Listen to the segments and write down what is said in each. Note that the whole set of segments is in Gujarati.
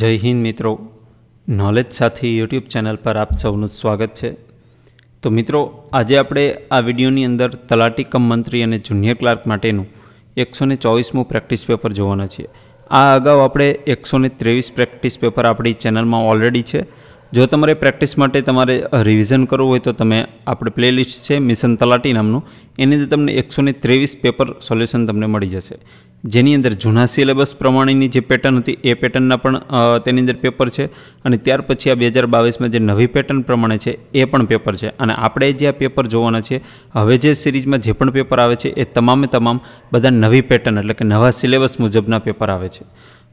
જય હિન્દ મિત્રો નોલેજ સાથી યુટ્યુબ ચેનલ પર આપ સૌનું સ્વાગત છે તો મિત્રો આજે આપણે આ વિડીયોની અંદર તલાટી કમ મંત્રી અને જુનિયર ક્લાર્ક માટેનું એકસો ને ચોવીસમું પ્રેક્ટિસ પેપર જોવાના છીએ આ અગાઉ આપણે એકસો ને ત્રેવીસ પ્રેક્ટિસ પેપર આપણી ચેનલમાં ઓલરેડી છે જો તમારે પ્રેક્ટિસ માટે તમારે રિવિઝન કરવું હોય તો તમે આપણે પ્લેલિસ્ટ છે મિશન તલાટી નામનું એની અંદર તમને એકસો ને ત્રેવીસ પેપર સોલ્યુશન તમને મળી જશે જેની અંદર જૂના સિલેબસ પ્રમાણેની જે પેટર્ન હતી એ પેટર્નના પણ તેની અંદર પેપર છે અને ત્યાર પછી આ બે હજાર બાવીસમાં જે નવી પેટર્ન પ્રમાણે છે એ પણ પેપર છે અને આપણે જે આ પેપર જોવાના છે હવે જે સિરીઝમાં જે પણ પેપર આવે છે એ તમામે તમામ બધા નવી પેટર્ન એટલે કે નવા સિલેબસ મુજબના પેપર આવે છે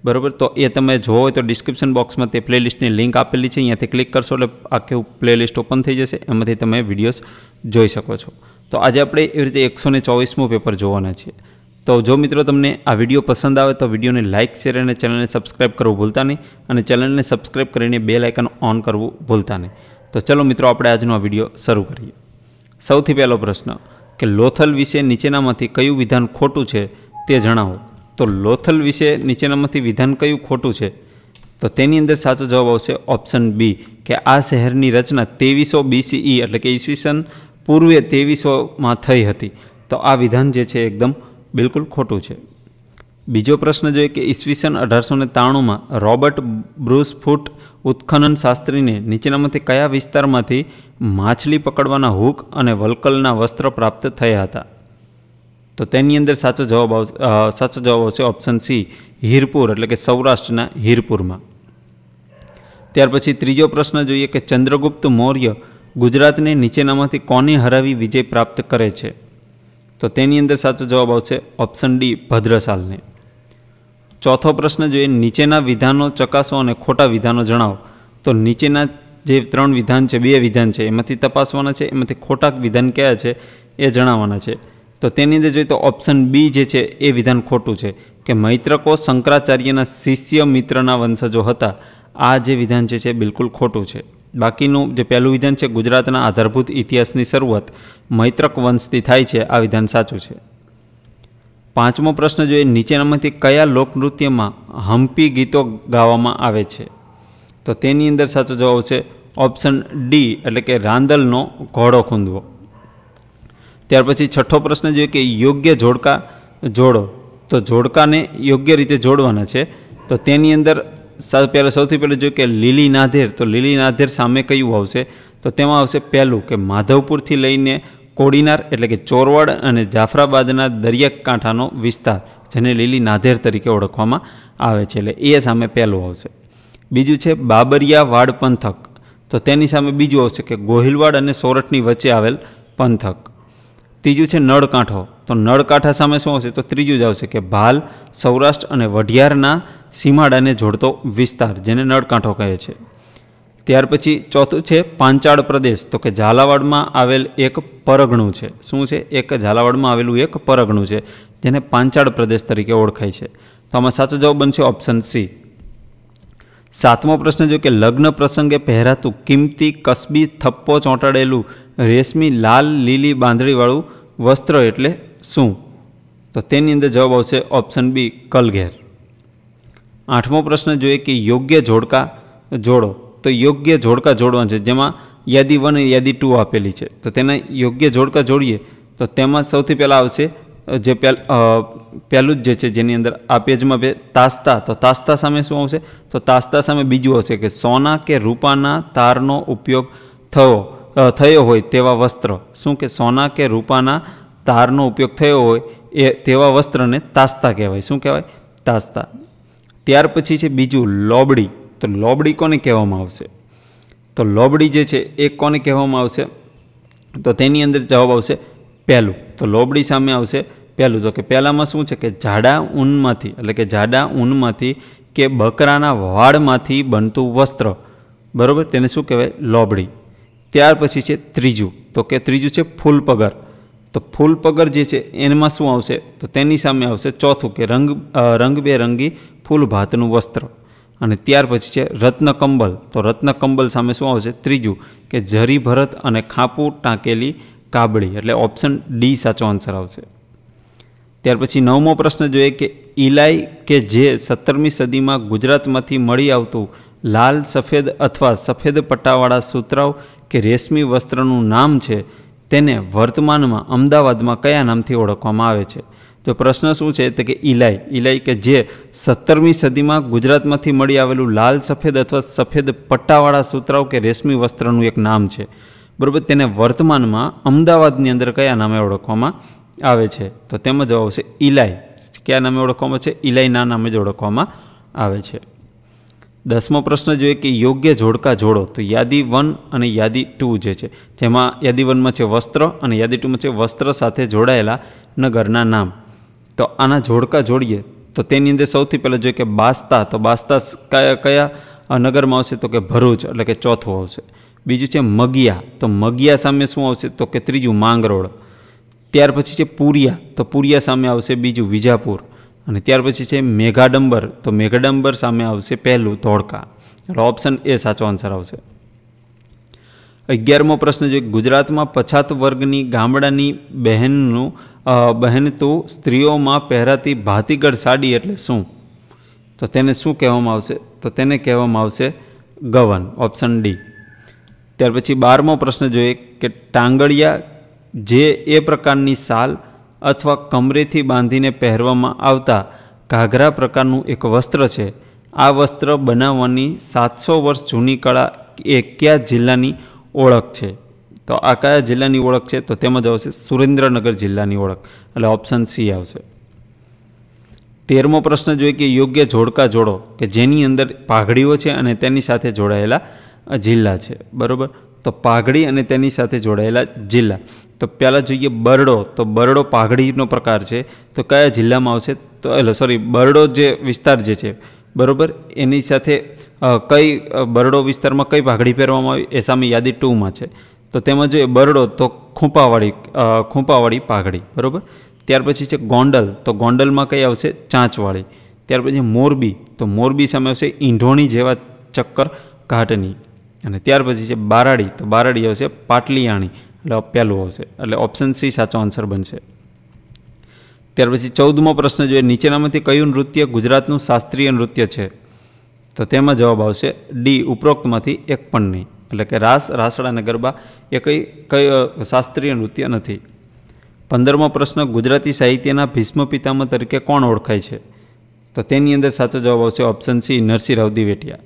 બરાબર તો એ તમે જોવો હોય તો ડિસ્ક્રિપ્શન બોક્સમાં તે પ્લેલિસ્ટની લિંક આપેલી છે અહીંયાથી ક્લિક કરશો એટલે આખી પ્લેલિસ્ટ ઓપન થઈ જશે એમાંથી તમે વિડીયોઝ જોઈ શકો છો તો આજે આપણે એવી રીતે એકસો ને ચોવીસમું પેપર જોવાના છીએ તો જો મિત્રો તમને આ વિડીયો પસંદ આવે તો વિડીયોને લાઇક શેર અને ચેનલને સબસ્ક્રાઇબ કરવું ભૂલતા નહીં અને ચેનલને સબસ્ક્રાઇબ કરીને બે લાઇકન ઓન કરવું ભૂલતા નહીં તો ચલો મિત્રો આપણે આજનો આ વિડીયો શરૂ કરીએ સૌથી પહેલો પ્રશ્ન કે લોથલ વિશે નીચેનામાંથી કયું વિધાન ખોટું છે તે જણાવો તો લોથલ વિશે નીચેનામાંથી વિધાન કયું ખોટું છે તો તેની અંદર સાચો જવાબ આવશે ઓપ્શન બી કે આ શહેરની રચના ત્રેવીસો બીસીઈ એટલે કે ઈસવીસન પૂર્વે ત્રેવીસોમાં થઈ હતી તો આ વિધાન જે છે એકદમ બિલકુલ ખોટું છે બીજો પ્રશ્ન જોઈએ કે ઈસવીસન અઢારસો ને ત્રાણુંમાં રોબર્ટ બ્રુસફૂટ ઉત્ખનન શાસ્ત્રીને નીચેનામાંથી કયા વિસ્તારમાંથી માછલી પકડવાના હુક અને વલકલના વસ્ત્ર પ્રાપ્ત થયા હતા તો તેની અંદર સાચો જવાબ આવશે સાચો જવાબ આવશે ઓપ્શન સી હીરપુર એટલે કે સૌરાષ્ટ્રના હીરપુરમાં ત્યાર પછી ત્રીજો પ્રશ્ન જોઈએ કે ચંદ્રગુપ્ત મૌર્ય ગુજરાતને નીચેનામાંથી કોને હરાવી વિજય પ્રાપ્ત કરે છે તો તેની અંદર સાચો જવાબ આવશે ઓપ્શન ડી ભદ્રશાલને ચોથો પ્રશ્ન જોઈએ નીચેના વિધાનો ચકાસો અને ખોટા વિધાનો જણાવો તો નીચેના જે ત્રણ વિધાન છે બે વિધાન છે એમાંથી તપાસવાના છે એમાંથી ખોટા વિધાન કયા છે એ જણાવવાના છે તો તેની અંદર જોઈએ તો ઓપ્શન બી જે છે એ વિધાન ખોટું છે કે મૈત્રકો શંકરાચાર્યના શિષ્ય મિત્રના વંશજો હતા આ જે વિધાન જે છે બિલકુલ ખોટું છે બાકીનું જે પહેલું વિધાન છે ગુજરાતના આધારભૂત ઇતિહાસની શરૂઆત મૈત્રક વંશથી થાય છે આ વિધાન સાચું છે પાંચમો પ્રશ્ન જોઈએ નીચેનામાંથી કયા લોકનૃત્યમાં હમ્પી ગીતો ગાવામાં આવે છે તો તેની અંદર સાચો જવાબ છે ઓપ્શન ડી એટલે કે રાંદલનો ઘોડો ખૂંદવો ત્યાર પછી છઠ્ઠો પ્રશ્ન જોઈએ કે યોગ્ય જોડકા જોડો તો જોડકાને યોગ્ય રીતે જોડવાના છે તો તેની અંદર પહેલાં સૌથી પહેલું જોયું કે લીલી નાધેર તો લીલી નાધેર સામે કયું આવશે તો તેમાં આવશે પહેલું કે માધવપુરથી લઈને કોડીનાર એટલે કે ચોરવાડ અને જાફરાબાદના દરિયાકાંઠાનો વિસ્તાર જેને લીલી નાધેર તરીકે ઓળખવામાં આવે છે એટલે એ સામે પહેલું આવશે બીજું છે બાબરિયા વાડ પંથક તો તેની સામે બીજું આવશે કે ગોહિલવાડ અને સોરઠની વચ્ચે આવેલ પંથક ત્રીજું છે નળકાંઠો તો નળકાંઠા સામે શું આવશે તો ત્રીજું જ આવશે કે ભાલ સૌરાષ્ટ્ર અને વઢિયારના સીમાડાને જોડતો વિસ્તાર જેને નળકાંઠો કહે છે ત્યાર પછી ચોથું છે પાંચાળ પ્રદેશ તો કે ઝાલાવાડમાં આવેલ એક પરગણું છે શું છે એક ઝાલાવાડમાં આવેલું એક પરગણું છે જેને પાંચાળ પ્રદેશ તરીકે ઓળખાય છે તો આમાં સાચો જવાબ બનશે ઓપ્શન સી સાતમો પ્રશ્ન જો કે લગ્ન પ્રસંગે પહેરાતું કિંમતી કસબી થપ્પો ચોંટાડેલું રેશમી લાલ લીલી બાંધણીવાળું વસ્ત્ર એટલે શું તો તેની અંદર જવાબ આવશે ઓપ્શન બી કલઘેર આઠમો પ્રશ્ન જોઈએ કે યોગ્ય જોડકા જોડો તો યોગ્ય જોડકા જોડવાનું છે જેમાં યાદી વન અને યાદી ટુ આપેલી છે તો તેના યોગ્ય જોડકા જોડીએ તો તેમાં સૌથી પહેલાં આવશે જે પહેલું જ જે છે જેની અંદર આ પેજમાં બે તાસ્તા તો તાસ્તા સામે શું આવશે તો તાસ્તા સામે બીજું આવશે કે સોના કે રૂપાના તારનો ઉપયોગ થયો થયો હોય તેવા વસ્ત્ર શું કે સોના કે રૂપાના તારનો ઉપયોગ થયો હોય એ તેવા વસ્ત્રને તાસ્તા કહેવાય શું કહેવાય તાસ્તા ત્યાર પછી છે બીજું લોબડી તો લોબડી કોને કહેવામાં આવશે તો લોબડી જે છે એ કોને કહેવામાં આવશે તો તેની અંદર જવાબ આવશે પહેલું તો લોબડી સામે આવશે પહેલું તો કે પહેલાંમાં શું છે કે જાડા ઊનમાંથી એટલે કે જાડા ઊનમાંથી કે બકરાના વાળમાંથી બનતું વસ્ત્ર બરાબર તેને શું કહેવાય લોબડી ત્યાર પછી છે ત્રીજું તો કે ત્રીજું છે ફૂલપગર તો ફૂલ પગર જે છે એનામાં શું આવશે તો તેની સામે આવશે ચોથું કે રંગ રંગબેરંગી ફૂલ ભાતનું વસ્ત્ર અને ત્યાર પછી છે રત્નકંબલ તો રત્નકંબલ સામે શું આવશે ત્રીજું કે જરી ભરત અને ખાપું ટાંકેલી કાબડી એટલે ઓપ્શન ડી સાચો આન્સર આવશે ત્યાર પછી નવમો પ્રશ્ન જોઈએ કે ઇલાઈ કે જે સત્તરમી સદીમાં ગુજરાતમાંથી મળી આવતું લાલ સફેદ અથવા સફેદ પટ્ટાવાળા સુતરાવ કે રેશમી વસ્ત્રનું નામ છે તેને વર્તમાનમાં અમદાવાદમાં કયા નામથી ઓળખવામાં આવે છે તો પ્રશ્ન શું છે તો કે ઇલાઈ ઇલાઈ કે જે સત્તરમી સદીમાં ગુજરાતમાંથી મળી આવેલું લાલ સફેદ અથવા સફેદ પટ્ટાવાળા સૂત્રાઓ કે રેશમી વસ્ત્રનું એક નામ છે બરાબર તેને વર્તમાનમાં અમદાવાદની અંદર કયા નામે ઓળખવામાં આવે છે તો તેમાં જવાબ આવશે ઇલાઈ કયા નામે ઓળખવામાં છે ઇલાઈના નામે જ ઓળખવામાં આવે છે દસમો પ્રશ્ન જોઈએ કે યોગ્ય જોડકા જોડો તો યાદી વન અને યાદી ટુ જે છે જેમાં યાદી વનમાં છે વસ્ત્ર અને યાદી ટુમાં છે વસ્ત્ર સાથે જોડાયેલા નગરના નામ તો આના જોડકા જોડીએ તો તેની અંદર સૌથી પહેલાં જોઈએ કે બાસ્તા તો બાસ્તા કયા કયા નગરમાં આવશે તો કે ભરૂચ એટલે કે ચોથું આવશે બીજું છે મગિયા તો મગિયા સામે શું આવશે તો કે ત્રીજું માંગરોળ ત્યાર પછી છે પૂરિયા તો પૂરિયા સામે આવશે બીજું વિજાપુર અને ત્યાર પછી છે મેઘાડંબર તો મેઘાડંબર સામે આવશે પહેલું ધોળકા એટલે ઓપ્શન એ સાચો આન્સર આવશે અગિયારમો પ્રશ્ન જોઈએ ગુજરાતમાં પછાત વર્ગની ગામડાની બહેનનું બહેન તો સ્ત્રીઓમાં પહેરાતી ભાતીગઢ સાડી એટલે શું તો તેને શું કહેવામાં આવશે તો તેને કહેવામાં આવશે ગવન ઓપ્શન ડી ત્યાર પછી બારમો પ્રશ્ન જોઈએ કે ટાંગળિયા જે એ પ્રકારની સાલ અથવા કમરેથી બાંધીને પહેરવામાં આવતા ઘાઘરા પ્રકારનું એક વસ્ત્ર છે આ વસ્ત્ર બનાવવાની સાતસો વર્ષ જૂની કળા એ કયા જિલ્લાની ઓળખ છે તો આ કયા જિલ્લાની ઓળખ છે તો તેમાં આવશે સુરેન્દ્રનગર જિલ્લાની ઓળખ એટલે ઓપ્શન સી આવશે તેરમો પ્રશ્ન જોઈએ કે યોગ્ય જોડકા જોડો કે જેની અંદર પાઘડીઓ છે અને તેની સાથે જોડાયેલા જિલ્લા છે બરાબર તો પાઘડી અને તેની સાથે જોડાયેલા જિલ્લા તો પહેલાં જોઈએ બરડો તો બરડો પાઘડીનો પ્રકાર છે તો કયા જિલ્લામાં આવશે તો એટલે સોરી બરડો જે વિસ્તાર જે છે બરોબર એની સાથે કઈ બરડો વિસ્તારમાં કઈ પાઘડી પહેરવામાં આવી એ સામે યાદી ટુમાં છે તો તેમાં જોઈએ બરડો તો ખૂંપાવાળી ખૂંપાવાળી પાઘડી બરોબર ત્યાર પછી છે ગોંડલ તો ગોંડલમાં કઈ આવશે ચાંચવાળી ત્યાર પછી મોરબી તો મોરબી સામે આવશે ઈંઢોણી જેવા ચક્કર ઘાટની અને ત્યાર પછી છે બારાડી તો બારાડી આવશે પાટલીયાણી એટલે પહેલું આવશે એટલે ઓપ્શન સી સાચો આન્સર બનશે ત્યાર પછી ચૌદમો પ્રશ્ન જોઈએ નીચેનામાંથી કયું નૃત્ય ગુજરાતનું શાસ્ત્રીય નૃત્ય છે તો તેમાં જવાબ આવશે ડી ઉપરોક્તમાંથી એક પણ નહીં એટલે કે રાસ રાસડા અને ગરબા એ કંઈ કયો શાસ્ત્રીય નૃત્ય નથી પંદરમો પ્રશ્ન ગુજરાતી સાહિત્યના ભીષ્મ પિતામહ તરીકે કોણ ઓળખાય છે તો તેની અંદર સાચો જવાબ આવશે ઓપ્શન સી નરસિંહ નરસિંહરાવ દિવેટિયા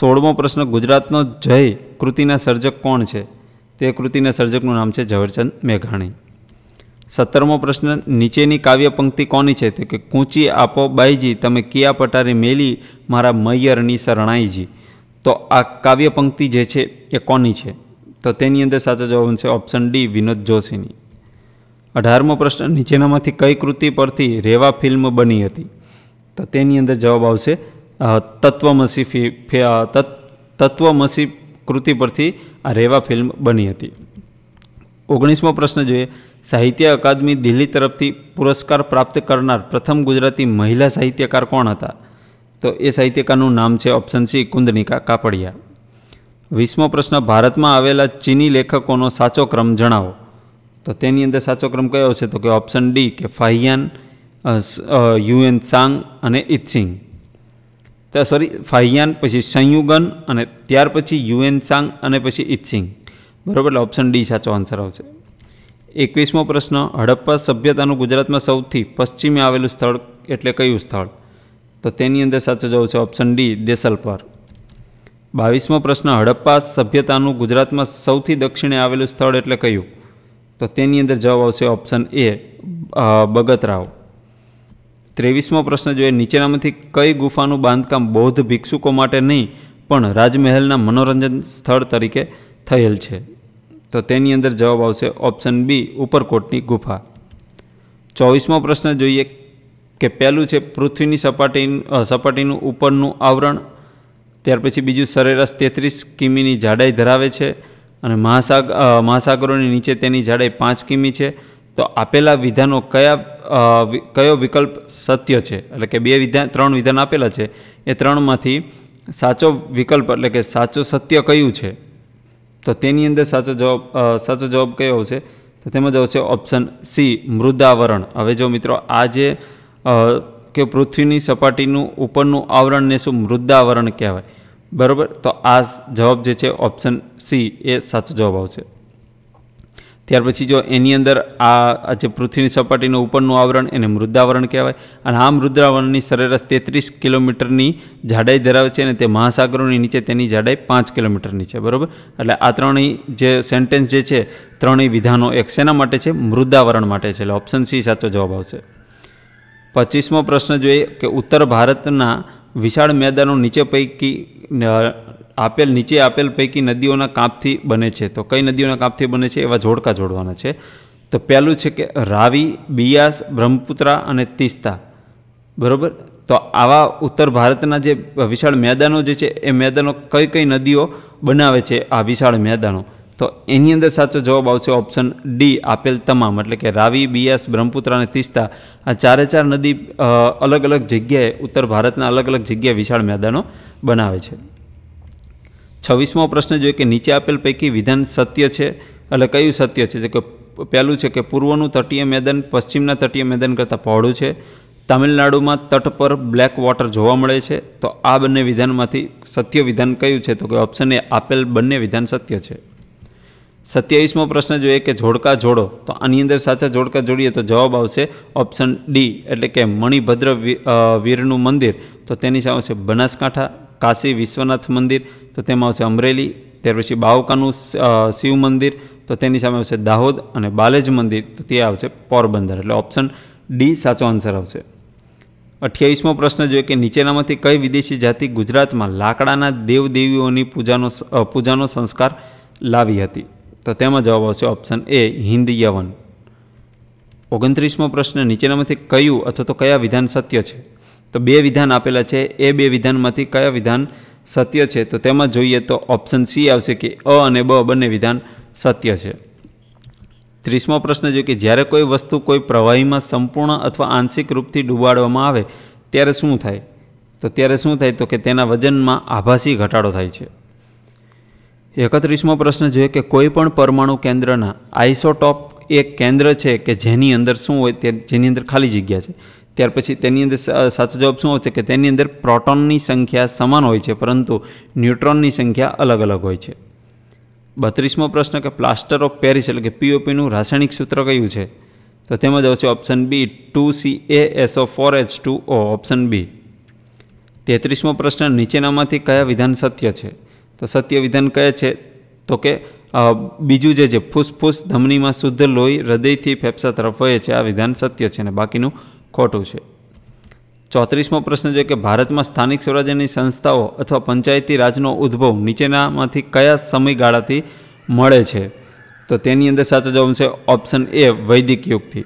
સોળમો પ્રશ્ન ગુજરાતનો જય કૃતિના સર્જક કોણ છે તે કૃતિના સર્જકનું નામ છે ઝવેરચંદ મેઘાણી સત્તરમો પ્રશ્ન નીચેની કાવ્ય પંક્તિ કોની છે તે કે કૂંચી આપો બાઈજી તમે કિયા પટારી મેલી મારા મૈયરની શરણાઈજી તો આ કાવ્ય પંક્તિ જે છે એ કોની છે તો તેની અંદર સાચો જવાબ છે ઓપ્શન ડી વિનોદ જોશીની અઢારમો પ્રશ્ન નીચેનામાંથી કઈ કૃતિ પરથી રેવા ફિલ્મ બની હતી તો તેની અંદર જવાબ આવશે તત્વમસી ફી તત્વમસી કૃતિ પરથી આ રેવા ફિલ્મ બની હતી ઓગણીસમો પ્રશ્ન જોઈએ સાહિત્ય અકાદમી દિલ્હી તરફથી પુરસ્કાર પ્રાપ્ત કરનાર પ્રથમ ગુજરાતી મહિલા સાહિત્યકાર કોણ હતા તો એ સાહિત્યકારનું નામ છે ઓપ્શન સી કુંદનિકા કાપડિયા વીસમો પ્રશ્ન ભારતમાં આવેલા ચીની લેખકોનો સાચો ક્રમ જણાવો તો તેની અંદર સાચો ક્રમ કયો છે તો કે ઓપ્શન ડી કે ફાહિયાન યુએન સાંગ અને ઇતસિંગ તો સોરી ફાહિયાન પછી સંયુગન અને ત્યાર પછી યુએનસાંગ અને પછી ઇત્સિંગ બરાબર એટલે ઓપ્શન ડી સાચો આન્સર આવશે એકવીસમો પ્રશ્ન હડપ્પા સભ્યતાનું ગુજરાતમાં સૌથી પશ્ચિમે આવેલું સ્થળ એટલે કયું સ્થળ તો તેની અંદર સાચો જવાબ છે ઓપ્શન ડી દેસલપર બાવીસમો પ્રશ્ન હડપ્પા સભ્યતાનું ગુજરાતમાં સૌથી દક્ષિણે આવેલું સ્થળ એટલે કયું તો તેની અંદર જવાબ આવશે ઓપ્શન એ બગતરાવ ત્રેવીસમો પ્રશ્ન જોઈએ નીચેનામાંથી કઈ ગુફાનું બાંધકામ બૌદ્ધ ભિક્ષુકો માટે નહીં પણ રાજમહેલના મનોરંજન સ્થળ તરીકે થયેલ છે તો તેની અંદર જવાબ આવશે ઓપ્શન બી ઉપરકોટની ગુફા ચોવીસમો પ્રશ્ન જોઈએ કે પહેલું છે પૃથ્વીની સપાટી સપાટીનું ઉપરનું આવરણ ત્યાર પછી બીજું સરેરાશ તેત્રીસ કિમીની જાડાઈ ધરાવે છે અને મહાસાગ મહાસાગરોની નીચે તેની જાડાઈ પાંચ કિમી છે તો આપેલા વિધાનો કયા કયો વિકલ્પ સત્ય છે એટલે કે બે વિધાન ત્રણ વિધાન આપેલા છે એ ત્રણમાંથી સાચો વિકલ્પ એટલે કે સાચો સત્ય કયું છે તો તેની અંદર સાચો જવાબ સાચો જવાબ કયો આવશે તો તેમાં આવશે ઓપ્શન સી મૃદાવરણ હવે જો મિત્રો આ જે કે પૃથ્વીની સપાટીનું ઉપરનું આવરણને શું મૃદાવરણ કહેવાય બરાબર તો આ જવાબ જે છે ઓપ્શન સી એ સાચો જવાબ આવશે ત્યાર પછી જો એની અંદર આ જે પૃથ્વીની સપાટીનું ઉપરનું આવરણ એને મૃદાવરણ કહેવાય અને આ મૃદાવરણની સરેરાશ તેત્રીસ કિલોમીટરની જાડાઈ ધરાવે છે અને તે મહાસાગરોની નીચે તેની જાડાઈ પાંચ કિલોમીટરની છે બરાબર એટલે આ ત્રણેય જે સેન્ટેન્સ જે છે ત્રણેય વિધાનો એક શેના માટે છે મૃદાવરણ માટે છે એટલે ઓપ્શન સી સાચો જવાબ આવશે પચીસમો પ્રશ્ન જોઈએ કે ઉત્તર ભારતના વિશાળ મેદાનો નીચે પૈકી આપેલ નીચે આપેલ પૈકી નદીઓના કાંપથી બને છે તો કઈ નદીઓના કાંપથી બને છે એવા જોડકા જોડવાના છે તો પહેલું છે કે રાવી બિયાસ બ્રહ્મપુત્રા અને તિસ્તા બરાબર તો આવા ઉત્તર ભારતના જે વિશાળ મેદાનો જે છે એ મેદાનો કઈ કઈ નદીઓ બનાવે છે આ વિશાળ મેદાનો તો એની અંદર સાચો જવાબ આવશે ઓપ્શન ડી આપેલ તમામ એટલે કે રાવી બિયાસ બ્રહ્મપુત્રા અને તિસ્તા આ ચારે ચાર નદી અલગ અલગ જગ્યાએ ઉત્તર ભારતના અલગ અલગ જગ્યાએ વિશાળ મેદાનો બનાવે છે છવ્વીસમો પ્રશ્ન જોઈએ કે નીચે આપેલ પૈકી વિધાન સત્ય છે એટલે કયું સત્ય છે કે પહેલું છે કે પૂર્વનું તટીય મેદાન પશ્ચિમના તટીય મેદાન કરતાં પહોળું છે તમિલનાડુમાં તટ પર બ્લેક વોટર જોવા મળે છે તો આ બંને વિધાનમાંથી સત્ય વિધાન કયું છે તો કે ઓપ્શન એ આપેલ બંને વિધાન સત્ય છે સત્યાવીસમો પ્રશ્ન જોઈએ કે જોડકા જોડો તો આની અંદર સાચા જોડકા જોડીએ તો જવાબ આવશે ઓપ્શન ડી એટલે કે મણિભદ્ર વીરનું મંદિર તો તેની સામે છે બનાસકાંઠા કાશી વિશ્વનાથ મંદિર તો તેમાં આવશે અમરેલી ત્યાર પછી બાવકાનું શિવ મંદિર તો તેની સામે આવશે દાહોદ અને બાલેજ મંદિર તો તે આવશે પોરબંદર એટલે ઓપ્શન ડી સાચો આન્સર આવશે અઠ્યાવીસમો પ્રશ્ન જોઈએ કે નીચેનામાંથી કઈ વિદેશી જાતિ ગુજરાતમાં લાકડાના દેવદેવીઓની પૂજાનો પૂજાનો સંસ્કાર લાવી હતી તો તેમાં જવાબ આવશે ઓપ્શન એ હિન્દ યવન ઓગણત્રીસમો પ્રશ્ન નીચેનામાંથી કયું અથવા તો કયા વિધાન સત્ય છે તો બે વિધાન આપેલા છે એ બે વિધાનમાંથી કયા વિધાન સત્ય છે તો તેમાં જોઈએ તો ઓપ્શન સી આવશે કે અ અને બ બંને વિધાન સત્ય છે ત્રીસમો પ્રશ્ન જોઈએ કે જ્યારે કોઈ વસ્તુ કોઈ પ્રવાહીમાં સંપૂર્ણ અથવા આંશિક રૂપથી ડૂબાડવામાં આવે ત્યારે શું થાય તો ત્યારે શું થાય તો કે તેના વજનમાં આભાસી ઘટાડો થાય છે એકત્રીસમો પ્રશ્ન જોઈએ કે કોઈ પણ પરમાણુ કેન્દ્રના આઇસોટોપ એક કેન્દ્ર છે કે જેની અંદર શું હોય તે જેની અંદર ખાલી જગ્યા છે ત્યાર પછી તેની અંદર સાચો જવાબ શું છે કે તેની અંદર પ્રોટોનની સંખ્યા સમાન હોય છે પરંતુ ન્યુટ્રોનની સંખ્યા અલગ અલગ હોય છે બત્રીસમો પ્રશ્ન કે પ્લાસ્ટર ઓફ પેરિસ એટલે કે પીઓપીનું રાસાયણિક સૂત્ર કયું છે તો તેમાં જ આવશે option B two C A S O four H two O option B તેત્રીસમો પ્રશ્ન નીચેનામાંથી કયા વિધાન સત્ય છે તો સત્ય વિધાન કહે છે તો કે બીજું જે છે ફૂસફૂસ ધમનીમાં શુદ્ધ લોહી હૃદયથી ફેફસા તરફ વહે છે આ વિધાન સત્ય છે અને બાકીનું ખોટું છે ચોત્રીસમો પ્રશ્ન છે કે ભારતમાં સ્થાનિક સ્વરાજ્યની સંસ્થાઓ અથવા પંચાયતી રાજનો ઉદ્ભવ નીચેનામાંથી કયા સમયગાળાથી મળે છે તો તેની અંદર સાચો જવાબ છે ઓપ્શન એ વૈદિક યુગથી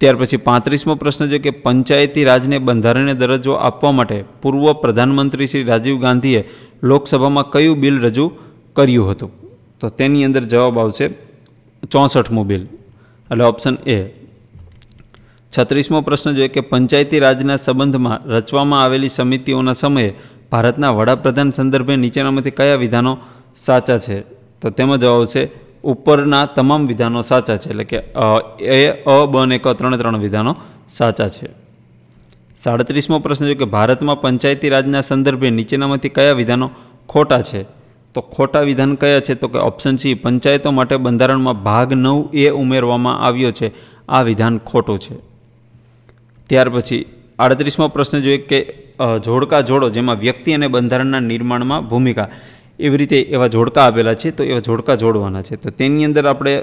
ત્યાર પછી પાંત્રીસમો પ્રશ્ન છે કે પંચાયતી રાજને બંધારણીય દરજ્જો આપવા માટે પૂર્વ પ્રધાનમંત્રી શ્રી રાજીવ ગાંધીએ લોકસભામાં કયું બિલ રજૂ કર્યું હતું તો તેની અંદર જવાબ આવશે ચોસઠમું બિલ એટલે ઓપ્શન એ છત્રીસમો પ્રશ્ન જોઈએ કે પંચાયતી રાજના સંબંધમાં રચવામાં આવેલી સમિતિઓના સમયે ભારતના વડાપ્રધાન સંદર્ભે નીચેનામાંથી કયા વિધાનો સાચા છે તો તેમાં જવાબ છે ઉપરના તમામ વિધાનો સાચા છે એટલે કે એ અ બ અને ક ત્રણે ત્રણ વિધાનો સાચા છે સાડત્રીસમો પ્રશ્ન છે કે ભારતમાં પંચાયતી રાજના સંદર્ભે નીચેનામાંથી કયા વિધાનો ખોટા છે તો ખોટા વિધાન કયા છે તો કે ઓપ્શન સી પંચાયતો માટે બંધારણમાં ભાગ નવ એ ઉમેરવામાં આવ્યો છે આ વિધાન ખોટું છે ત્યાર પછી આડત્રીસમો પ્રશ્ન જોઈએ કે જોડકા જોડો જેમાં વ્યક્તિ અને બંધારણના નિર્માણમાં ભૂમિકા એવી રીતે એવા જોડકા આપેલા છે તો એવા જોડકા જોડવાના છે તો તેની અંદર આપણે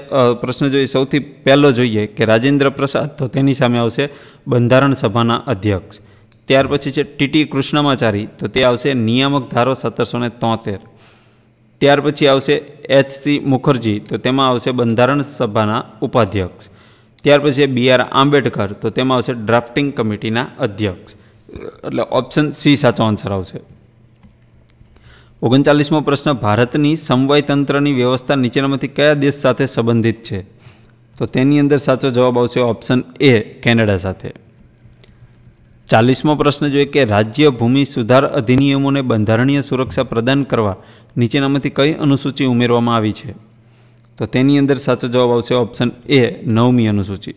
પ્રશ્ન જોઈએ સૌથી પહેલો જોઈએ કે રાજેન્દ્ર પ્રસાદ તો તેની સામે આવશે બંધારણ સભાના અધ્યક્ષ ત્યાર પછી છે ટીટી કૃષ્ણમાચારી તો તે આવશે નિયામક ધારો સત્તરસો ને તોતેર ત્યાર પછી આવશે એચસી મુખર્જી તો તેમાં આવશે બંધારણ સભાના ઉપાધ્યક્ષ ત્યાર પછી બી આર આંબેડકર તો તેમાં આવશે ડ્રાફ્ટિંગ કમિટીના અધ્યક્ષ એટલે ઓપ્શન સી સાચો આન્સર આવશે ઓગણચાલીસમો પ્રશ્ન ભારતની સમવાય તંત્રની વ્યવસ્થા નીચેનામાંથી કયા દેશ સાથે સંબંધિત છે તો તેની અંદર સાચો જવાબ આવશે ઓપ્શન એ કેનેડા સાથે ચાલીસમો પ્રશ્ન જોઈએ કે રાજ્ય ભૂમિ સુધાર અધિનિયમોને બંધારણીય સુરક્ષા પ્રદાન કરવા નીચેનામાંથી કઈ અનુસૂચિ ઉમેરવામાં આવી છે તો તેની અંદર સાચો જવાબ આવશે ઓપ્શન એ નવમી અનુસૂચિ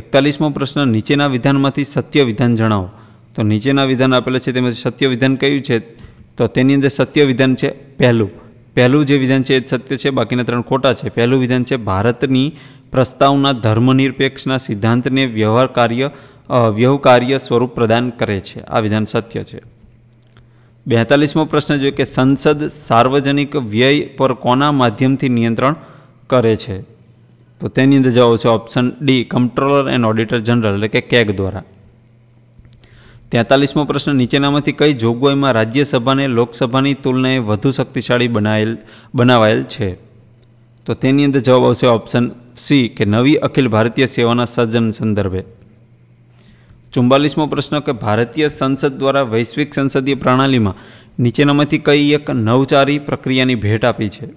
એકતાલીસમો પ્રશ્ન નીચેના વિધાનમાંથી સત્ય વિધાન જણાવો તો નીચેના વિધાન આપેલા છે તેમાંથી સત્ય વિધાન કયું છે તો તેની અંદર સત્ય વિધાન છે પહેલું પહેલું જે વિધાન છે એ સત્ય છે બાકીના ત્રણ ખોટા છે પહેલું વિધાન છે ભારતની પ્રસ્તાવના ધર્મનિરપેક્ષના સિદ્ધાંતને વ્યવહાર કાર્ય વ્યવકાર્ય સ્વરૂપ પ્રદાન કરે છે આ વિધાન સત્ય છે બેતાલીસમો પ્રશ્ન જોઈએ કે સંસદ સાર્વજનિક વ્યય પર કોના માધ્યમથી નિયંત્રણ કરે છે તો તેની અંદર જવાબ છે option D controller and auditor general એટલે કે કેગ દ્વારા તેતાલીસમો પ્રશ્ન નીચેનામાંથી કઈ જોગવાઈમાં રાજ્યસભાને લોકસભાની તુલનાએ વધુ શક્તિશાળી બનાયેલ બનાવાયેલ છે તો તેની અંદર જવાબ આવશે ઓપ્શન સી કે નવી અખિલ ભારતીય સેવાના સર્જન સંદર્ભે ચુમ્બાલીસમો પ્રશ્ન કે ભારતીય સંસદ દ્વારા વૈશ્વિક સંસદીય પ્રણાલીમાં નીચેનામાંથી કઈ એક નવચારી પ્રક્રિયાની ભેટ આપી છે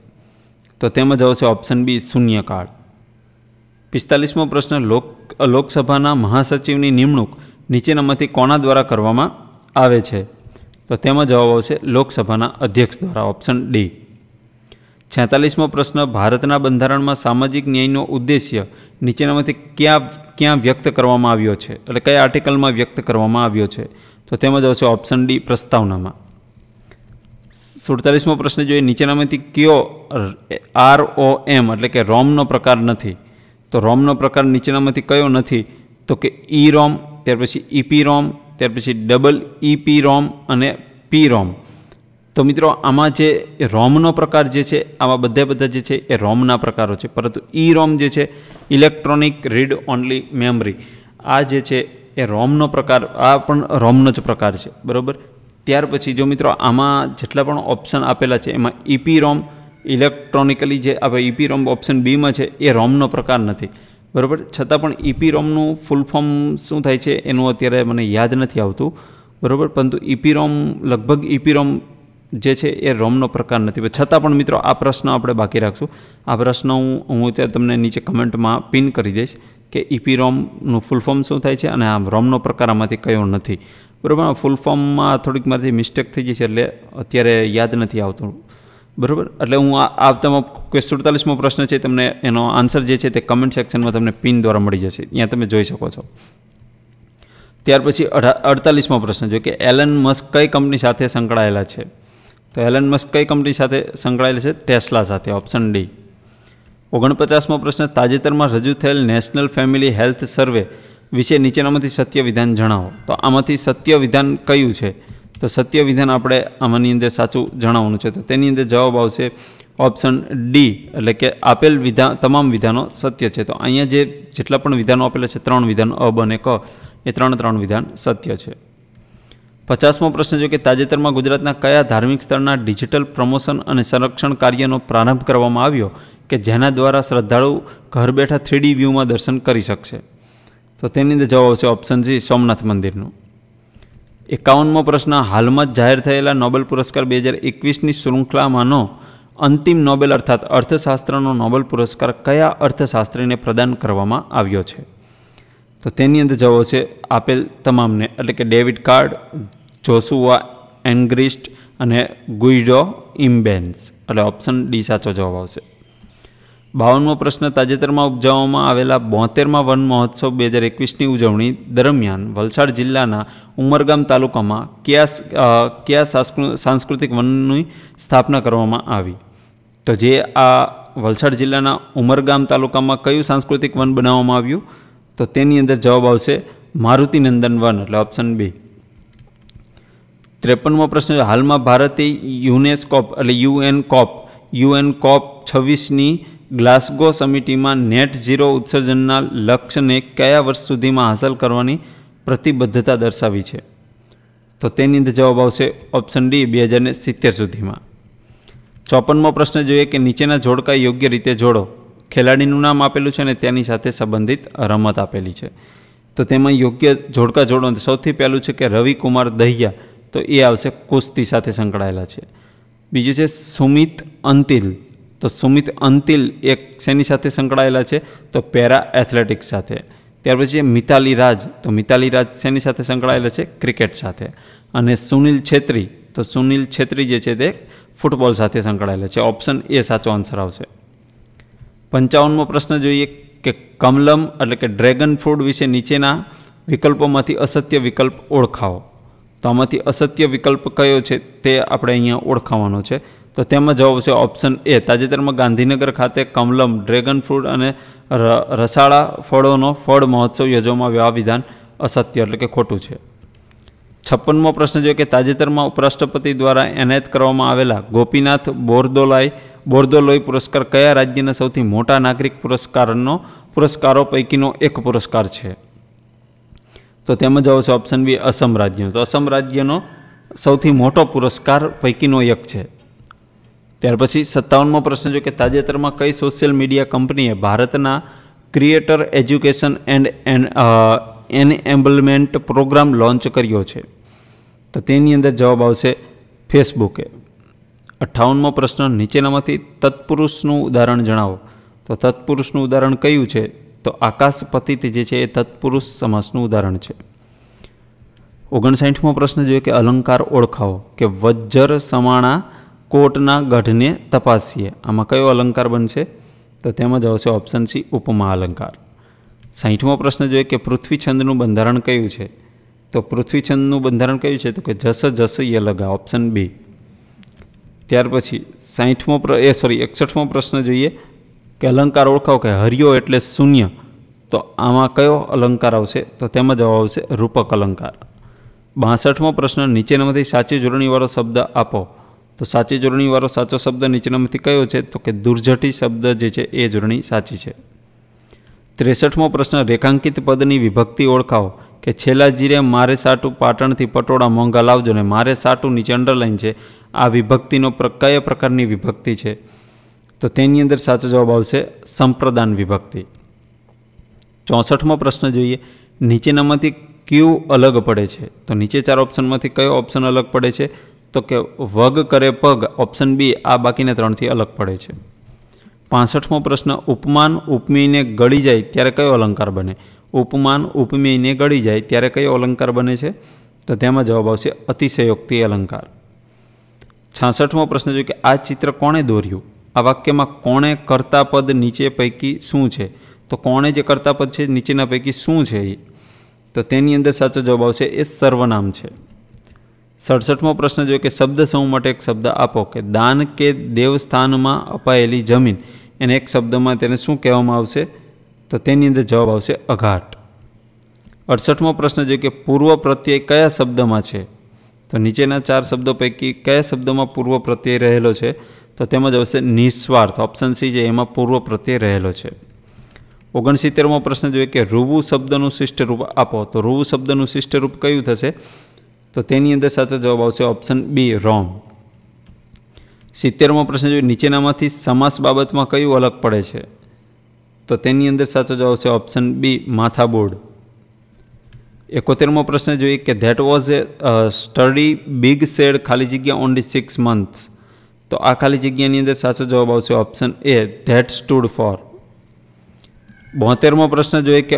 તો તેમાં જવાશે ઓપ્શન બી શૂન્યકાળ પિસ્તાલીસમો પ્રશ્ન લોક લોકસભાના મહાસચિવની નિમણૂક નીચેનામાંથી કોના દ્વારા કરવામાં આવે છે તો તેમાં જવાબ આવશે લોકસભાના અધ્યક્ષ દ્વારા ઓપ્શન ડી છેતાલીસમો પ્રશ્ન ભારતના બંધારણમાં સામાજિક ન્યાયનો ઉદ્દેશ્ય નીચેનામાંથી ક્યાં ક્યાં વ્યક્ત કરવામાં આવ્યો છે એટલે કયા આર્ટિકલમાં વ્યક્ત કરવામાં આવ્યો છે તો તેમાં આવશે ઓપ્શન ડી પ્રસ્તાવનામાં સુડતાલીસમો પ્રશ્ન જોઈએ નીચેનામાંથી કયો આર ઓ એમ એટલે કે રોમનો પ્રકાર નથી તો રોમનો પ્રકાર નીચેનામાંથી કયો નથી તો કે ઈ e રોમ ત્યાર પછી ઈપી e રોમ ત્યાર પછી ડબલ ઈપી e રોમ અને પી રોમ તો મિત્રો આમાં જે રોમનો પ્રકાર જે છે આવા બધા બધા જે છે એ રોમના પ્રકારો છે પરંતુ ઈ રોમ જે છે ઇલેક્ટ્રોનિક રીડ ઓનલી મેમરી આ જે છે એ રોમનો પ્રકાર આ પણ રોમનો જ પ્રકાર છે બરાબર ત્યાર પછી જો મિત્રો આમાં જેટલા પણ ઓપ્શન આપેલા છે એમાં ઈપી રોમ ઇલેક્ટ્રોનિકલી જે આપણે ઈપી રોમ ઓપ્શન બીમાં છે એ રોમનો પ્રકાર નથી બરાબર છતાં પણ ઈપી રોમનું ફૂલ ફોર્મ શું થાય છે એનું અત્યારે મને યાદ નથી આવતું બરાબર પરંતુ ઈપી e રોમ લગભગ ઈપી e રોમ જે છે એ રોમનો પ્રકાર નથી છતાં પણ મિત્રો આ પ્રશ્ન આપણે બાકી રાખશું આ પ્રશ્ન હું હું અત્યારે તમને નીચે કમેન્ટમાં પિન કરી દઈશ કે ઇપી રોમનું ફૂલ ફોર્મ શું થાય છે અને આ રોમનો પ્રકાર આમાંથી કયો નથી બરાબર ફૂલ ફોર્મમાં થોડીક મારાથી મિસ્ટેક થઈ જશે એટલે અત્યારે યાદ નથી આવતું બરાબર એટલે હું આ આવતામાં કોઈ સુડતાલીસમો પ્રશ્ન છે તમને એનો આન્સર જે છે તે કમેન્ટ સેક્શનમાં તમને પિન દ્વારા મળી જશે ત્યાં તમે જોઈ શકો છો ત્યાર પછી અઢા અડતાલીસમો પ્રશ્ન જો કે એલન મસ્ક કઈ કંપની સાથે સંકળાયેલા છે તો એલન મસ્ક કઈ કંપની સાથે સંકળાયેલ છે ટેસ્લા સાથે ઓપ્શન ડી ઓગણપચાસમો પ્રશ્ન તાજેતરમાં રજૂ થયેલ નેશનલ ફેમિલી હેલ્થ સર્વે વિશે નીચેનામાંથી સત્ય વિધાન જણાવો તો આમાંથી સત્ય વિધાન કયું છે તો સત્ય વિધાન આપણે આમાંની અંદર સાચું જણાવવાનું છે તો તેની અંદર જવાબ આવશે ઓપ્શન ડી એટલે કે આપેલ વિધા તમામ વિધાનો સત્ય છે તો અહીંયા જે જેટલા પણ વિધાનો આપેલા છે ત્રણ વિધાન અ બને ક એ ત્રણ ત્રણ વિધાન સત્ય છે પચાસમો પ્રશ્ન જો કે તાજેતરમાં ગુજરાતના કયા ધાર્મિક સ્થળના ડિજિટલ પ્રમોશન અને સંરક્ષણ કાર્યનો પ્રારંભ કરવામાં આવ્યો કે જેના દ્વારા શ્રદ્ધાળુ ઘર બેઠા થ્રીડી વ્યૂમાં દર્શન કરી શકશે તો તેની અંદર જવાબ આવશે ઓપ્શન સી સોમનાથ મંદિરનું એકાવનમો પ્રશ્ન હાલમાં જ જાહેર થયેલા નોબેલ પુરસ્કાર બે હજાર એકવીસની શૃંખલામાંનો અંતિમ નોબેલ અર્થાત અર્થશાસ્ત્રનો નોબેલ પુરસ્કાર કયા અર્થશાસ્ત્રીને પ્રદાન કરવામાં આવ્યો છે તો તેની અંદર જવાબ છે આપેલ તમામને એટલે કે ડેબિટ કાર્ડ જોસુઆ એન્ગ્રિસ્ટ અને ગુઈડો ઇમ્બેન્સ એટલે ઓપ્શન ડી સાચો જવાબ આવશે બાવનમો પ્રશ્ન તાજેતરમાં ઉપજાવવામાં આવેલા બોતેરમાં વન મહોત્સવ બે હજાર એકવીસની ઉજવણી દરમિયાન વલસાડ જિલ્લાના ઉમરગામ તાલુકામાં કયા કયા સાંસ્કૃતિક વનની સ્થાપના કરવામાં આવી તો જે આ વલસાડ જિલ્લાના ઉમરગામ તાલુકામાં કયું સાંસ્કૃતિક વન બનાવવામાં આવ્યું તો તેની અંદર જવાબ આવશે મારુતિનંદન વન એટલે ઓપ્શન બી ત્રેપનમો પ્રશ્ન હાલમાં ભારતે યુનેસ્કોપ એટલે યુએન કોપ યુએન કોપ છવ્વીસની ગ્લાસગો સમિટીમાં નેટ ઝીરો ઉત્સર્જનના લક્ષ્યને કયા વર્ષ સુધીમાં હાંસલ કરવાની પ્રતિબદ્ધતા દર્શાવી છે તો તેની અંદર જવાબ આવશે ઓપ્શન ડી બે હજાર ને સિત્તેર સુધીમાં ચોપનમો પ્રશ્ન જોઈએ કે નીચેના જોડકા યોગ્ય રીતે જોડો ખેલાડીનું નામ આપેલું છે અને તેની સાથે સંબંધિત રમત આપેલી છે તો તેમાં યોગ્ય જોડકા જોડો સૌથી પહેલું છે કે રવિકુમાર દહિયા તો એ આવશે કુસ્તી સાથે સંકળાયેલા છે બીજું છે સુમિત અંતિલ તો સુમિત અંતિલ એક શેની સાથે સંકળાયેલા છે તો પેરા એથ્લેટિક્સ સાથે ત્યાર પછી મિતાલી રાજ તો મિતાલી રાજ શેની સાથે સંકળાયેલા છે ક્રિકેટ સાથે અને સુનિલ છેત્રી તો સુનિલ છેત્રી જે છે તે ફૂટબોલ સાથે સંકળાયેલા છે ઓપ્શન એ સાચો આન્સર આવશે પંચાવનમો પ્રશ્ન જોઈએ કે કમલમ એટલે કે ડ્રેગન ફ્રૂટ વિશે નીચેના વિકલ્પોમાંથી અસત્ય વિકલ્પ ઓળખાવો તો આમાંથી અસત્ય વિકલ્પ કયો છે તે આપણે અહીંયા ઓળખાવાનો છે તો તેમાં જવાબ છે ઓપ્શન એ તાજેતરમાં ગાંધીનગર ખાતે કમલમ ડ્રેગન ફ્રૂટ અને રસાળા ફળોનો ફળ મહોત્સવ યોજવામાં આવ્યો આ વિધાન અસત્ય એટલે કે ખોટું છે છપ્પનમો પ્રશ્ન જોઈએ કે તાજેતરમાં ઉપરાષ્ટ્રપતિ દ્વારા એનાયત કરવામાં આવેલા ગોપીનાથ બોરદોલાઈ બોરદોલોઈ પુરસ્કાર કયા રાજ્યના સૌથી મોટા નાગરિક પુરસ્કારનો પુરસ્કારો પૈકીનો એક પુરસ્કાર છે તો તેમજ આવશે ઓપ્શન બી અસમ રાજ્યનો તો અસમ રાજ્યનો સૌથી મોટો પુરસ્કાર પૈકીનો એક છે ત્યાર પછી સત્તાવનમો પ્રશ્ન જો કે તાજેતરમાં કઈ સોશિયલ મીડિયા કંપનીએ ભારતના ક્રિએટર એજ્યુકેશન એન્ડ એન એનએમ્બલમેન્ટ પ્રોગ્રામ લોન્ચ કર્યો છે તો તેની અંદર જવાબ આવશે ફેસબુકે અઠ્ઠાવનમો પ્રશ્ન નીચેનામાંથી તત્પુરુષનું ઉદાહરણ જણાવો તો તત્પુરુષનું ઉદાહરણ કયું છે તો આકાશ પતિત જે છે એ તત્પુરુષ સમાસનું ઉદાહરણ છે ઓગણસાઠમો પ્રશ્ન જોઈએ કે અલંકાર ઓળખાવો કે વજ્જર સમાણા કોટના ગઢને તપાસીએ આમાં કયો અલંકાર બનશે તો તેમાં જ આવશે ઓપ્શન સી ઉપમા અલંકાર સાહીઠમો પ્રશ્ન જોઈએ કે પૃથ્વીછંદનું બંધારણ કયું છે તો પૃથ્વીછંદનું બંધારણ કયું છે તો કે જસ જસ યલગા ઓપ્શન બી ત્યાર પછી સાહીઠમો એ સોરી એકસઠમો પ્રશ્ન જોઈએ કે અલંકાર ઓળખાવો કે હરિયો એટલે શૂન્ય તો આમાં કયો અલંકાર આવશે તો તેમાં જવાબ આવશે રૂપક અલંકાર બાસઠમો પ્રશ્ન નીચેનામાંથી સાચી જોડણીવાળો શબ્દ આપો તો સાચી જોડણીવાળો સાચો શબ્દ નીચેનામાંથી કયો છે તો કે દુર્જટી શબ્દ જે છે એ જોડણી સાચી છે ત્રેસઠમો પ્રશ્ન રેખાંકિત પદની વિભક્તિ ઓળખાવો કે છેલ્લા જીરે મારે સાટું પાટણથી પટોળા મોંઘા લાવજો ને મારે સાટું નીચે અંડરલાઇન છે આ વિભક્તિનો કયા પ્રકારની વિભક્તિ છે તો તેની અંદર સાચો જવાબ આવશે સંપ્રદાન વિભક્તિ ચોસઠમો પ્રશ્ન જોઈએ નીચેનામાંથી કયું અલગ પડે છે તો નીચે ચાર ઓપ્શનમાંથી કયો ઓપ્શન અલગ પડે છે તો કે વગ કરે પગ ઓપ્શન બી આ બાકીના ત્રણથી અલગ પડે છે પાસઠમો પ્રશ્ન ઉપમાન ઉપમેયને ગળી જાય ત્યારે કયો અલંકાર બને ઉપમાન ઉપમેયને ગળી જાય ત્યારે કયો અલંકાર બને છે તો તેમાં જવાબ આવશે અતિશયોક્તિ અલંકાર છાસઠમો પ્રશ્ન જો કે આ ચિત્ર કોણે દોર્યું આ વાક્યમાં કોણે કર્તાપદ નીચે પૈકી શું છે તો કોણે જે કર્તાપદ છે નીચેના પૈકી શું છે એ તો તેની અંદર સાચો જવાબ આવશે એ સર્વનામ છે સડસઠમો પ્રશ્ન જોઈએ કે શબ્દ સમૂહ માટે એક શબ્દ આપો કે દાન કે દેવસ્થાનમાં અપાયેલી જમીન એને એક શબ્દમાં તેને શું કહેવામાં આવશે તો તેની અંદર જવાબ આવશે અઘાટ અડસઠમો પ્રશ્ન જોઈએ કે પૂર્વ પ્રત્યય કયા શબ્દમાં છે તો નીચેના ચાર શબ્દો પૈકી કયા શબ્દમાં પૂર્વ પ્રત્યય રહેલો છે તો તેમજ આવશે નિસ્વાર્થ ઓપ્શન સી છે એમાં પૂર્વ પ્રત્યે રહેલો છે ઓગણસિત્તેરમો પ્રશ્ન જોઈએ કે રૂવુ શબ્દનું રૂપ આપો તો રૂબુ શબ્દનું રૂપ કયું થશે તો તેની અંદર સાચો જવાબ આવશે ઓપ્શન બી રોમ સિત્તેરમો પ્રશ્ન જોઈએ નીચેનામાંથી સમાસ બાબતમાં કયું અલગ પડે છે તો તેની અંદર સાચો જવાબ આવશે ઓપ્શન બી માથાબોર્ડ એકોતેરમો પ્રશ્ન જોઈએ કે that was a study big shed ખાલી જગ્યા ઓનલી સિક્સ મંથ્સ तो आ खाली जगह साचो जवाब option A that stood for बोतेरमो प्रश्न जो है कि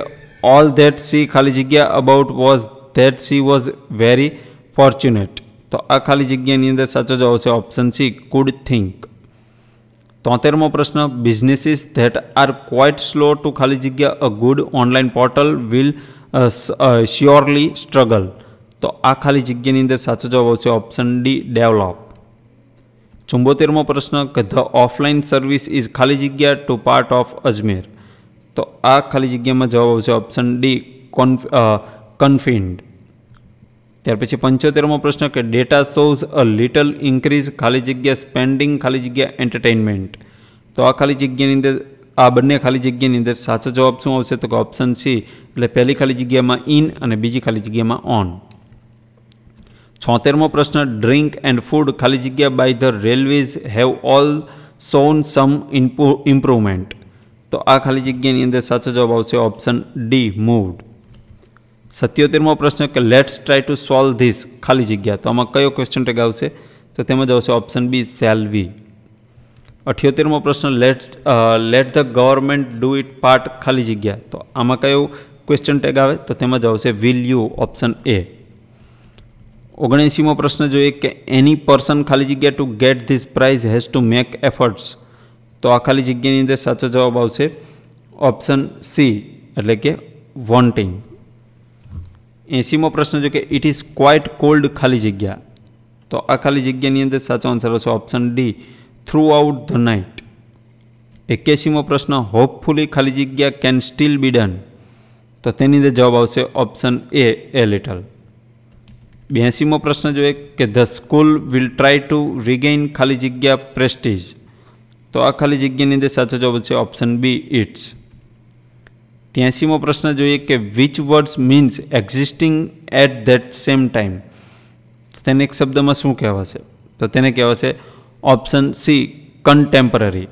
ऑल धेट सी खाली जगह about was that she was very fortunate तो आ खाली जगह uh, uh, तो साचो जवाब आप्शन सी गुड थिंक तोतेरमो प्रश्न businesses that are quite slow to खाली जगह a good online portal will surely struggle तो आ खाली जगह साचो जवाब आप्शन डी डेवलप ચુંબોતેરમો પ્રશ્ન કે ધ ઓફલાઈન સર્વિસ ઇઝ ખાલી જગ્યા ટુ પાર્ટ ઓફ અજમેર તો આ ખાલી જગ્યામાં જવાબ આવશે ઓપ્શન ડી કોન્ફ કન્ફિન્ડ ત્યાર પછી પંચોતેરમો પ્રશ્ન કે data shows a little increase ખાલી જગ્યા સ્પેન્ડિંગ ખાલી જગ્યા એન્ટરટેઇનમેન્ટ તો આ ખાલી જગ્યાની અંદર આ બંને ખાલી જગ્યાની અંદર સાચો જવાબ શું આવશે તો કે ઓપ્શન સી એટલે પહેલી ખાલી જગ્યામાં ઇન અને બીજી ખાલી જગ્યામાં ઓન છોતેરમો પ્રશ્ન ડ્રિંક એન્ડ ફૂડ ખાલી જગ્યા by the railways have all shown some improvement તો આ ખાલી જગ્યાની અંદર સાચો જવાબ આવશે ઓપ્શન ડી મૂવડ સત્યોતેરમો પ્રશ્ન કે let's try to solve this ખાલી જગ્યા તો આમાં કયો ક્વેશ્ચન ટેગ આવશે તો તેમાં જ આવશે ઓપ્શન બી સેલ્વી અઠ્યોતેરમો પ્રશ્ન let's let the government do it part ખાલી જગ્યા તો આમાં કયો ક્વેશ્ચન ટેગ આવે તો તેમાં જ આવશે વિલ યુ ઓપ્શન એ ઓગણએંસીમો પ્રશ્ન જોઈએ કે એની પર્સન ખાલી જગ્યા to get this prize has to make efforts તો આ ખાલી જગ્યાની અંદર સાચો જવાબ આવશે ઓપ્શન સી એટલે કે વોન્ટિંગ એંસીમો પ્રશ્ન જો કે ઇટ ઇઝ ક્વાઇટ કોલ્ડ ખાલી જગ્યા તો આ ખાલી જગ્યાની અંદર સાચો આન્સર આવશે option D throughout the night એક્યાસીમો પ્રશ્ન હોપફુલી ખાલી જગ્યા કેન સ્ટીલ બી ડન તો તેની અંદર જવાબ આવશે ઓપ્શન એ એ લિટલ 82મો પ્રશ્ન જોયે કે the school will try to regain ખાલીજીગ્યા પ્રેસ્ટીજ તો આ ખાલીજીગ્યા ની અંદર સાચો જવાબ છે ઓપ્શન બી ઇટ્સ 83મો પ્રશ્ન જોયે કે which words means existing at that same time તેન એક શબ્દમાં શું કહેવાશે તો તેને કહેવાશે ઓપ્શન સી કન્ટેમ્પોરરી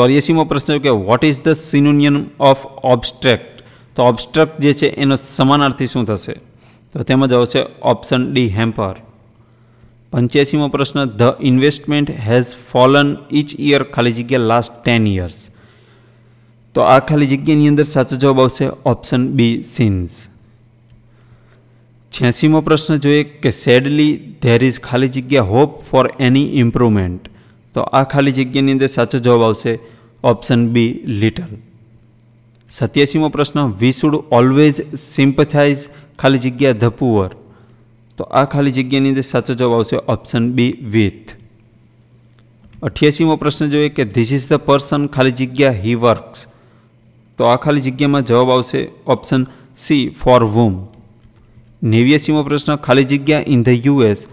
84મો પ્રશ્ન જો કે what is the synonym of obstruct તો ઓબ્સ્ટ્રક્ટ જે છે એનો સમાનાર્થી શું થશે તો તેમ જ આવશે ઓપ્શન D હેમ્પર 85મો પ્રશ્ન the investment has fallen each year ખાલી જગ્યા લાસ્ટ 10 યર્સ તો આ ખાલી જગ્યાની અંદર સાચો જવાબ આવશે ઓપ્શન B સિન્સ 86મો પ્રશ્ન જોઈએ કે શેડલી ધેર ઇઝ ખાલી જગ્યા હોપ ફોર એની ઇમ્પ્રૂવમેન્ટ તો આ ખાલી જગ્યાની અંદર સાચો જવાબ આવશે ઓપ્શન B લિટલ सत्याशीमो प्रश्न वी शूड ऑलवेज सीम्पथाइज खाली जगह ध पुअर तो आ खाली जगह साचो जवाब आप्शन बी विथ अठियासीमो प्रश्न जो है कि धीस इज द पर्सन खाली जगह ही वर्क्स तो आ खाली जगह में जवाब आप्शन सी फॉर वूम नेवियासीमो प्रश्न खाली जगह in the US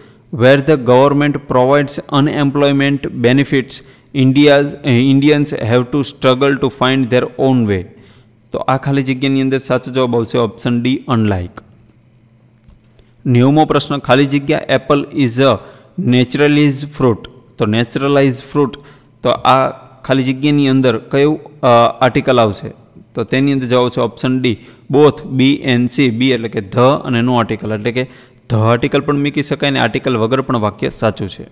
where the government provides unemployment benefits India Indians have to struggle to find their own way તો આ ખાલી જગ્યાની અંદર સાચો જવાબ આવશે ઓપ્શન ડી અનલાઇક નેવમો પ્રશ્ન ખાલી જગ્યા apple is a naturalise fruit તો નેચરલાઇઝ ફ્રૂટ તો આ ખાલી જગ્યાની અંદર કયું આર્ટિકલ આવશે તો તેની અંદર જવાબ આવશે option D both B and C B એટલે કે ધ અને નો આર્ટિકલ એટલે કે ધ આર્ટિકલ પણ મૂકી શકાય ને આર્ટિકલ વગર પણ વાક્ય સાચું છે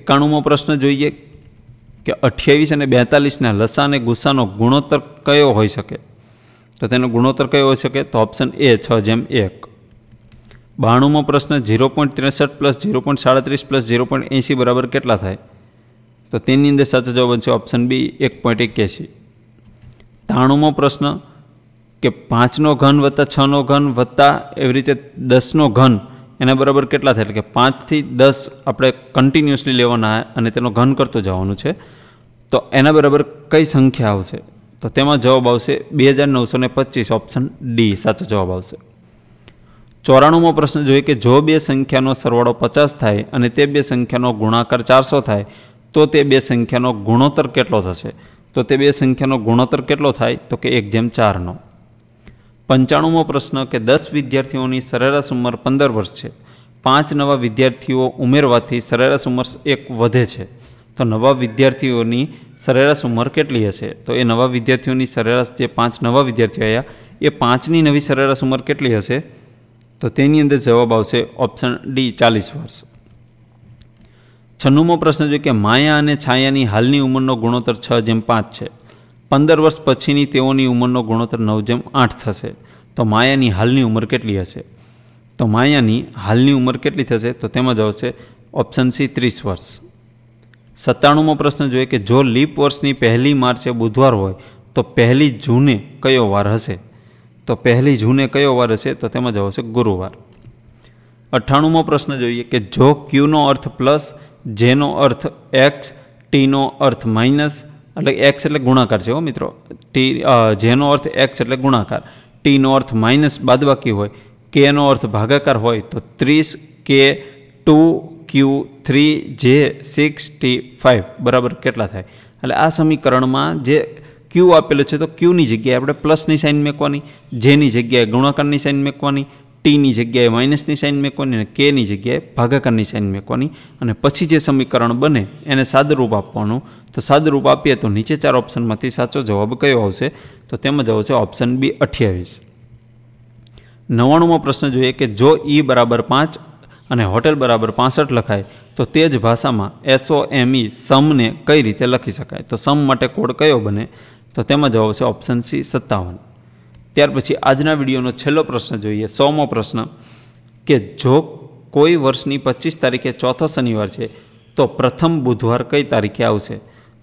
એકાણુંમો પ્રશ્ન જોઈએ કે અઠ્યાવીસ અને બેતાલીસના લસા અને ગુસ્સાનો ગુણોત્તર કયો હોઈ શકે તો તેનો ગુણોત્તર કયો હોઈ શકે તો ઓપ્શન એ છ જેમ એક બાણુંમો પ્રશ્ન ઝીરો પોઈન્ટ ત્રેસઠ પ્લસ ઝીરો પોઈન્ટ સાડત્રીસ પ્લસ ઝીરો પોઈન્ટ એંસી બરાબર કેટલા થાય તો તેની અંદર સાચો જવાબ બનશે ઓપ્શન બી એક પોઈન્ટ એક્યાસી ત્રાણુંમો પ્રશ્ન કે પાંચનો ઘન વત્તા છનો ઘન વત્તા એવી રીતે દસનો ઘન એના બરાબર કેટલા થાય એટલે કે પાંચથી દસ આપણે કન્ટિન્યુઅસલી લેવાના અને તેનો ઘન કરતો જવાનું છે તો એના બરાબર કઈ સંખ્યા આવશે તો તેમાં જવાબ આવશે બે હજાર નવસો ને પચીસ ઓપ્શન ડી સાચો જવાબ આવશે ચોરાણુંમાં પ્રશ્ન જોઈએ કે જો બે સંખ્યાનો સરવાળો પચાસ થાય અને તે બે સંખ્યાનો ગુણાકાર ચારસો થાય તો તે બે સંખ્યાનો ગુણોત્તર કેટલો થશે તો તે બે સંખ્યાનો ગુણોત્તર કેટલો થાય તો કે એક જેમ ચારનો પંચાણુંમો પ્રશ્ન કે દસ વિદ્યાર્થીઓની સરેરાશ ઉંમર પંદર વર્ષ છે પાંચ નવા વિદ્યાર્થીઓ ઉમેરવાથી સરેરાશ ઉંમર એક વધે છે તો નવા વિદ્યાર્થીઓની સરેરાશ ઉંમર કેટલી હશે તો એ નવા વિદ્યાર્થીઓની સરેરાશ જે પાંચ નવા વિદ્યાર્થીઓ આવ્યા એ પાંચની નવી સરેરાશ ઉંમર કેટલી હશે તો તેની અંદર જવાબ આવશે ઓપ્શન ડી ચાલીસ વર્ષ છન્નુમો પ્રશ્ન જો કે માયા અને છાયાની હાલની ઉંમરનો ગુણોત્તર છ જેમ પાંચ છે પંદર વર્ષ પછીની તેઓની ઉંમરનો ગુણોત્તર નવ જેમ આઠ થશે તો માયાની હાલની ઉંમર કેટલી હશે તો માયાની હાલની ઉંમર કેટલી થશે તો તેમાં જ આવશે ઓપ્શન સી ત્રીસ વર્ષ સત્તાણુંમો પ્રશ્ન જોઈએ કે જો લીપ વર્ષની પહેલી માર્ચે બુધવાર હોય તો પહેલી જૂને કયો વાર હશે તો પહેલી જૂને કયો વાર હશે તો તેમાં જવાબ હશે ગુરુવાર અઠ્ઠાણુંમો પ્રશ્ન જોઈએ કે જો ક્યુનો અર્થ પ્લસ જેનો અર્થ એક્સ ટીનો અર્થ માઇનસ એટલે એક્સ એટલે ગુણાકાર છે હો મિત્રો ટી જેનો અર્થ એક્સ એટલે ગુણાકાર ટીનો અર્થ માઇનસ બાદબાકી હોય કેનો અર્થ ભાગાકાર હોય તો ત્રીસ કે ટુ ક્યુ થ્રી જે સિક્સ ટી ફાઇવ બરાબર કેટલા થાય એટલે આ સમીકરણમાં જે ક્યુ આપેલો છે તો ક્યુની જગ્યાએ આપણે પ્લસની સાઇન મેકવાની જેની જગ્યાએ ગુણાકારની સાઇન મેકવાની ટીની જગ્યાએ માઇનસની સાઇન મેકવાની અને કેની જગ્યાએ ભાગાકારની સાઇન મેકવાની અને પછી જે સમીકરણ બને એને સાદરૂપ આપવાનું તો સાદરૂપ આપીએ તો નીચે ચાર ઓપ્શનમાંથી સાચો જવાબ કયો આવશે તો તેમજ આવશે ઓપ્શન બી અઠ્યાવીસ નવ્વાણુંમો પ્રશ્ન જોઈએ કે જો ઈ e બરાબર પાંચ અને હોટેલ બરાબર પાસઠ લખાય તો તે જ ભાષામાં એસઓ એમ ઈ સમને કઈ રીતે લખી શકાય તો સમ માટે કોડ કયો બને તો તેમાં જવાબ આવશે ઓપ્શન સી સત્તાવન ત્યાર પછી આજના વિડીયોનો છેલ્લો પ્રશ્ન જોઈએ સોમો પ્રશ્ન કે જો કોઈ વર્ષની પચીસ તારીખે ચોથો શનિવાર છે તો પ્રથમ બુધવાર કઈ તારીખે આવશે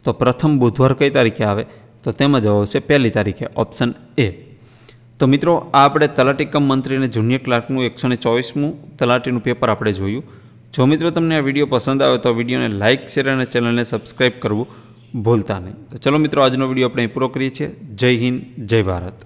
તો પ્રથમ બુધવાર કઈ તારીખે આવે તો તેમાં જવાબ આવશે પહેલી તારીખે ઓપ્શન એ તો મિત્રો આ આપણે તલાટી કમ મંત્રી અને જુનિયર ક્લાર્કનું એકસો ને ચોવીસમું તલાટીનું પેપર આપણે જોયું જો મિત્રો તમને આ વિડીયો પસંદ આવે તો વિડીયોને લાઇક શેર અને ચેનલને સબસ્ક્રાઈબ કરવું ભૂલતા નહીં તો ચલો મિત્રો આજનો વિડીયો આપણે પૂરો કરીએ છીએ જય હિન્દ જય ભારત